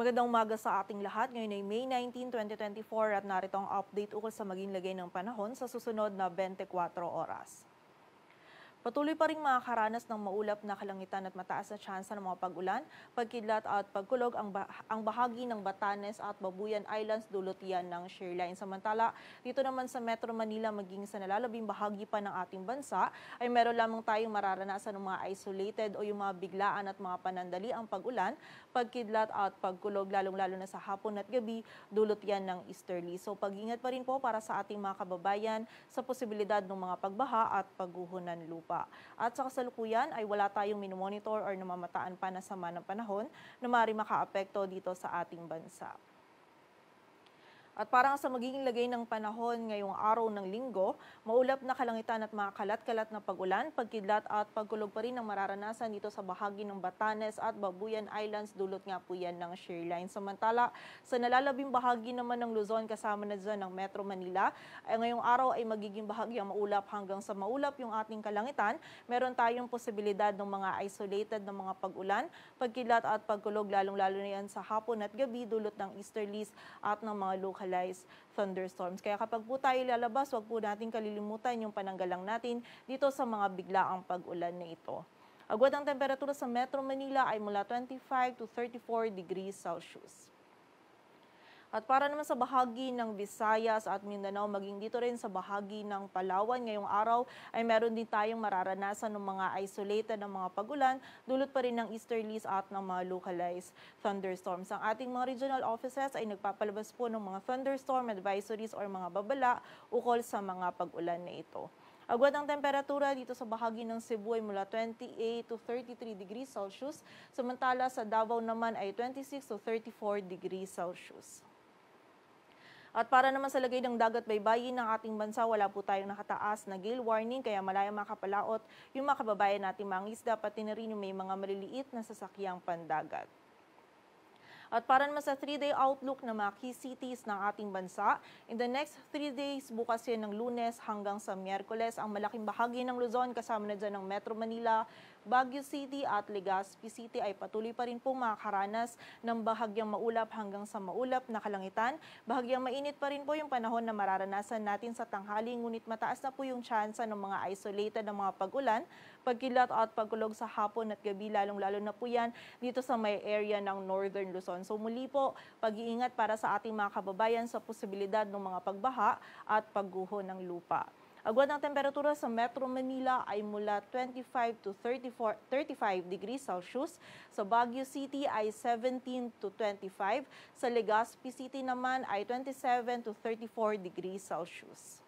Magandang umaga sa ating lahat. Ngayon ay May 19, 2024 at narito ang update ukol sa maging lagay ng panahon sa susunod na 24 oras. Patuloy pa rin makakaranas ng maulap na kalangitan at mataas na tsansa ng mga pag-ulan, pagkidlat at pagkulog ang, bah ang bahagi ng Batanes at Babuyan Islands dulot yan ng shoreline. Samantala, dito naman sa Metro Manila maging sa nalalabing bahagi pa ng ating bansa ay meron lamang tayong mararanasan ng mga isolated o yung mga biglaan at mga panandali ang pag-ulan, pagkidlat at pagkulog lalong-lalo na sa hapon at gabi dulot yan ng easterly. So pag-ingat pa rin po para sa ating mga kababayan sa posibilidad ng mga pagbaha at pagguhunan lupa lupa. At sa kasalukuyan ay wala tayong minomonitor or namamataan pa na sama ng panahon na maaari makaapekto dito sa ating bansa. At parang sa magiging lagay ng panahon ngayong araw ng linggo, maulap na kalangitan at mga kalat-kalat na pagulan, pagkidlat at pagkulog pa rin ang mararanasan dito sa bahagi ng Batanes at Babuyan Islands, dulot nga po yan ng shear line. Samantala, sa nalalabing bahagi naman ng Luzon, kasama na dyan ng Metro Manila, ay eh, ngayong araw ay magiging bahagi ang maulap hanggang sa maulap yung ating kalangitan. Meron tayong posibilidad ng mga isolated ng mga pagulan, pagkidlat at pagkulog, lalong-lalo na yan sa hapon at gabi, dulot ng easterlies at ng mga lokal localized thunderstorms. Kaya kapag po tayo lalabas, wag po natin kalilimutan yung pananggalang natin dito sa mga biglaang pag-ulan na ito. Agwat ang temperatura sa Metro Manila ay mula 25 to 34 degrees Celsius. At para naman sa bahagi ng Visayas at Mindanao, maging dito rin sa bahagi ng Palawan ngayong araw ay meron din tayong mararanasan ng mga isolated ng mga pagulan, dulot pa rin ng easterlies at ng mga localized thunderstorms. Ang ating mga regional offices ay nagpapalabas po ng mga thunderstorm advisories or mga babala ukol sa mga pagulan na ito. Agwat ang temperatura dito sa bahagi ng Cebu ay mula 28 to 33 degrees Celsius, samantala sa Davao naman ay 26 to 34 degrees Celsius. At para naman sa lagay ng dagat baybayin ng ating bansa, wala po tayong nakataas na gale warning kaya malaya makapalaot yung mga kababayan natin mga isda pati na rin yung may mga maliliit na sasakyang pandagat. At para naman sa 3-day outlook ng mga key cities ng ating bansa, in the next 3 days, bukas yan ng lunes hanggang sa miyerkules, ang malaking bahagi ng Luzon kasama na dyan ng Metro Manila, Baguio City at Legazpi City ay patuloy pa rin pong makakaranas ng bahagyang maulap hanggang sa maulap na kalangitan. Bahagyang mainit pa rin po yung panahon na mararanasan natin sa tanghali ngunit mataas na po yung tsansa ng mga isolated na mga pag-ulan, pagkilat at pagkulog sa hapon at gabi lalong-lalo na po yan dito sa may area ng Northern Luzon. So muli po, pag-iingat para sa ating mga kababayan sa posibilidad ng mga pagbaha at pagguho ng lupa. Agwat ng temperatura sa Metro Manila ay mula 25 to 34, 35 degrees Celsius. Sa Baguio City ay 17 to 25. Sa Legazpi City naman ay 27 to 34 degrees Celsius.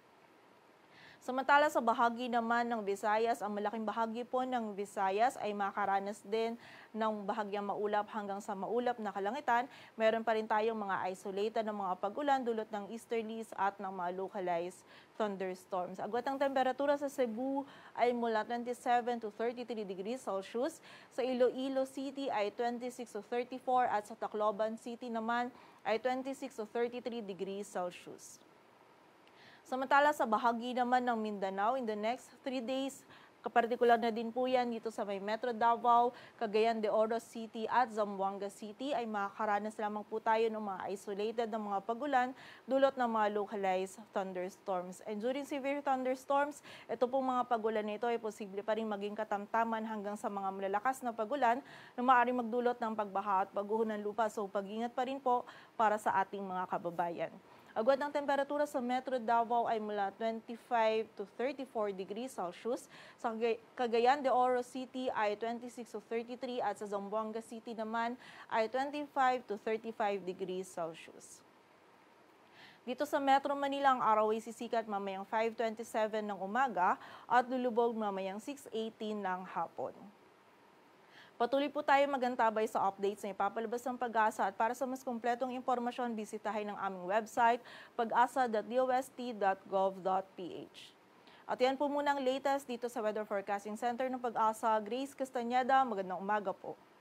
Samantala sa bahagi naman ng Visayas, ang malaking bahagi po ng Visayas ay makaranas din ng bahagyang maulap hanggang sa maulap na kalangitan. Meron pa rin tayong mga isolated ng mga pagulan dulot ng easterlies at ng mga localized thunderstorms. Agwat ang temperatura sa Cebu ay mula 27 to 33 degrees Celsius. Sa Iloilo City ay 26 to 34 at sa Tacloban City naman ay 26 to 33 degrees Celsius. Samantala sa bahagi naman ng Mindanao, in the next 3 days, Kapartikular na din po yan dito sa may Metro Davao, Cagayan de Oro City at Zamboanga City ay makakaranas lamang po tayo ng mga isolated na mga pagulan dulot ng mga localized thunderstorms. And during severe thunderstorms, ito pong mga pagulan nito ay posible pa rin maging katamtaman hanggang sa mga malalakas na pagulan na maaaring magdulot ng pagbaha at pagguho ng lupa. So pag-ingat pa rin po para sa ating mga kababayan. Agwat ng temperatura sa Metro Davao ay mula 25 to 34 degrees Celsius. Sa Cagayan de Oro City ay 26 to 33 at sa Zamboanga City naman ay 25 to 35 degrees Celsius. Dito sa Metro Manila, ang araw ay sisikat mamayang 5.27 ng umaga at lulubog mamayang 6.18 ng hapon. Patuloy po tayo magantabay sa updates na ipapalabas ng pag-asa at para sa mas kumpletong impormasyon, bisitahin ang aming website pagasa.dost.gov.ph. At yan po muna ang latest dito sa Weather Forecasting Center ng Pag-asa. Grace Castaneda, magandang umaga po.